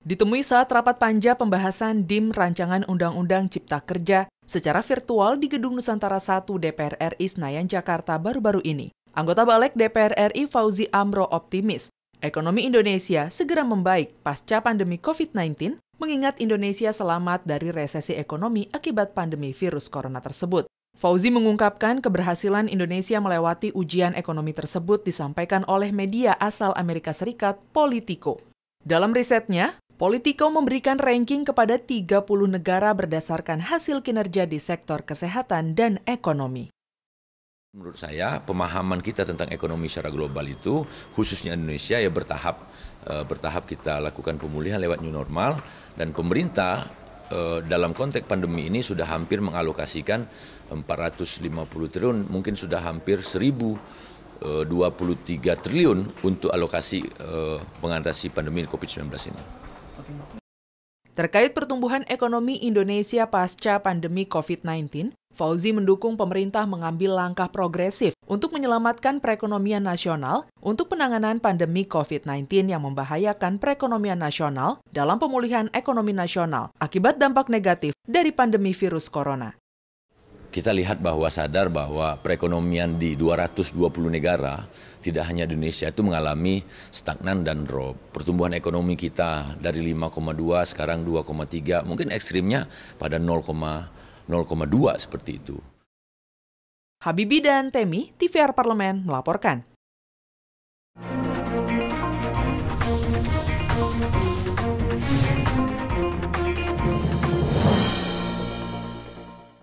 Ditemui saat rapat panja pembahasan DIM Rancangan Undang-Undang Cipta Kerja secara virtual di Gedung Nusantara 1 DPR RI Senayan, Jakarta baru-baru ini. Anggota Balek DPR RI Fauzi Amro optimis, ekonomi Indonesia segera membaik pasca pandemi COVID-19 mengingat Indonesia selamat dari resesi ekonomi akibat pandemi virus corona tersebut. Fauzi mengungkapkan keberhasilan Indonesia melewati ujian ekonomi tersebut disampaikan oleh media asal Amerika Serikat, Politico. Dalam risetnya, Politico memberikan ranking kepada 30 negara berdasarkan hasil kinerja di sektor kesehatan dan ekonomi. Menurut saya pemahaman kita tentang ekonomi secara global itu khususnya Indonesia ya bertahap eh, bertahap kita lakukan pemulihan lewat new normal dan pemerintah Eh, dalam konteks pandemi ini sudah hampir mengalokasikan 450 triliun, mungkin sudah hampir 1023 eh, triliun untuk alokasi eh, mengatasi pandemi COVID-19 ini. Terkait pertumbuhan ekonomi Indonesia pasca pandemi COVID-19, Fauzi mendukung pemerintah mengambil langkah progresif untuk menyelamatkan perekonomian nasional untuk penanganan pandemi COVID-19 yang membahayakan perekonomian nasional dalam pemulihan ekonomi nasional akibat dampak negatif dari pandemi virus corona kita lihat bahwa sadar bahwa perekonomian di 220 negara tidak hanya Indonesia itu mengalami stagnan dan drop. Pertumbuhan ekonomi kita dari 5,2 sekarang 2,3, mungkin ekstrimnya pada 0,0,2 seperti itu. Habibi dan Temi, TVR Parlemen melaporkan.